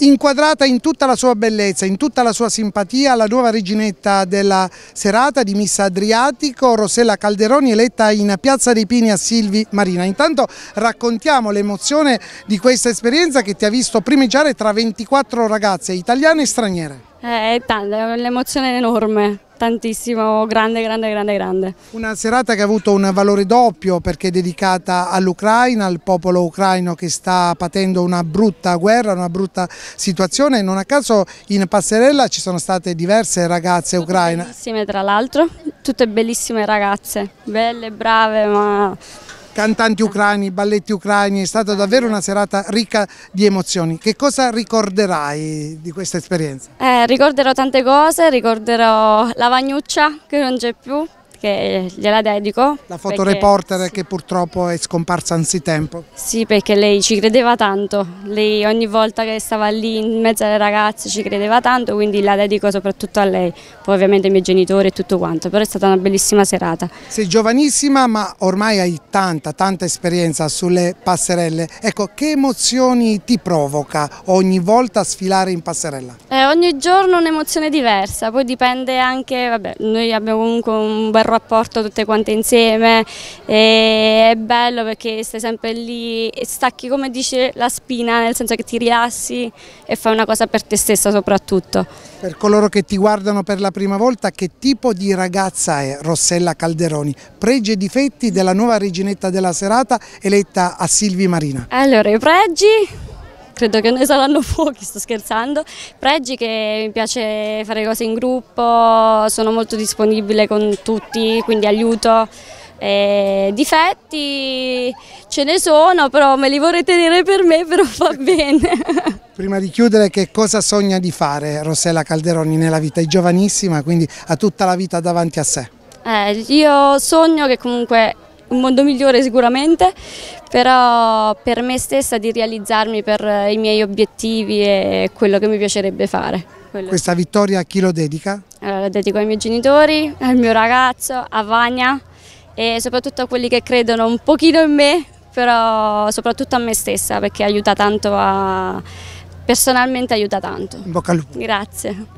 inquadrata in tutta la sua bellezza, in tutta la sua simpatia, la nuova reginetta della serata di Miss Adriatico, Rossella Calderoni, eletta in Piazza dei Pini a Silvi Marina. Intanto raccontiamo l'emozione di questa esperienza che ti ha visto primeggiare tra 24 ragazze italiane e straniere. Eh, è l'emozione è enorme, tantissimo, grande, grande, grande, grande. Una serata che ha avuto un valore doppio perché è dedicata all'Ucraina, al popolo ucraino che sta patendo una brutta guerra, una brutta situazione. Non a caso in passerella ci sono state diverse ragazze tutte ucraine. Bellissime tra l'altro, tutte bellissime ragazze, belle, brave ma cantanti ah. ucraini, balletti ucraini, è stata davvero una serata ricca di emozioni. Che cosa ricorderai di questa esperienza? Eh, ricorderò tante cose, ricorderò la vagnuccia che non c'è più, che gliela dedico. La fotoreporter perché... che purtroppo è scomparsa anzitempo. Sì, perché lei ci credeva tanto, lei ogni volta che stava lì in mezzo alle ragazze ci credeva tanto, quindi la dedico soprattutto a lei, poi ovviamente ai miei genitori e tutto quanto, però è stata una bellissima serata. Sei giovanissima ma ormai hai tanta, tanta esperienza sulle passerelle, ecco che emozioni ti provoca ogni volta a sfilare in passerella? Eh, ogni giorno un'emozione diversa, poi dipende anche, vabbè, noi abbiamo comunque un bel rapporto tutte quante insieme, è bello perché stai sempre lì e stacchi come dice la spina, nel senso che ti rilassi e fai una cosa per te stessa soprattutto. Per coloro che ti guardano per la prima volta, che tipo di ragazza è Rossella Calderoni? Pregi e difetti della nuova reginetta della serata eletta a Silvi Marina. Allora, i pregi credo che noi saranno pochi, sto scherzando. Pregi che mi piace fare cose in gruppo, sono molto disponibile con tutti, quindi aiuto. Eh, difetti ce ne sono, però me li vorrei tenere per me, però va bene. Prima di chiudere, che cosa sogna di fare Rossella Calderoni nella vita? È giovanissima, quindi ha tutta la vita davanti a sé. Eh, io sogno che comunque un mondo migliore sicuramente, però per me stessa di realizzarmi per eh, i miei obiettivi e quello che mi piacerebbe fare. Quello. Questa vittoria a chi lo dedica? Allora, la dedico ai miei genitori, al mio ragazzo, a Vania e soprattutto a quelli che credono un pochino in me, però soprattutto a me stessa perché aiuta tanto a... personalmente aiuta tanto. In bocca al lupo. Grazie.